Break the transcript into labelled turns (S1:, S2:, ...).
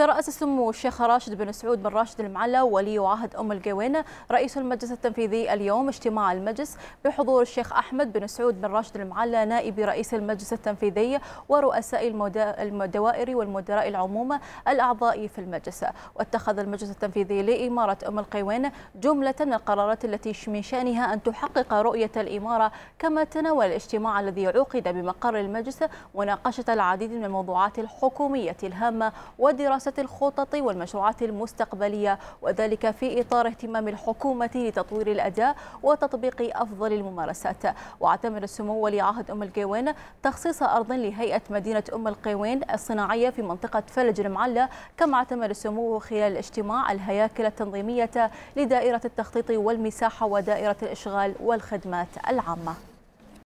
S1: ترأس سمو الشيخ راشد بن سعود بن راشد المعلى ولي عهد أم القوين رئيس المجلس التنفيذي اليوم اجتماع المجلس بحضور الشيخ أحمد بن سعود بن راشد المعلى نائب رئيس المجلس التنفيذي ورؤساء الدوائر والمدراء العمومة الأعضاء في المجلس واتخذ المجلس التنفيذي لإمارة أم القوين جملة القرارات التي من شأنها أن تحقق رؤية الإمارة كما تناول الاجتماع الذي عقد بمقر المجلس مناقشة العديد من الموضوعات الحكومية الهامة ودراسة الخطط والمشروعات المستقبلية وذلك في إطار اهتمام الحكومة لتطوير الأداء وتطبيق أفضل الممارسات واعتمد السمو ولي عهد أم القيوين تخصيص أرض لهيئة مدينة أم القيوين الصناعية في منطقة فلج المعلة كما اعتمد السمو خلال الاجتماع الهياكل التنظيمية لدائرة التخطيط والمساحة ودائرة الإشغال والخدمات العامة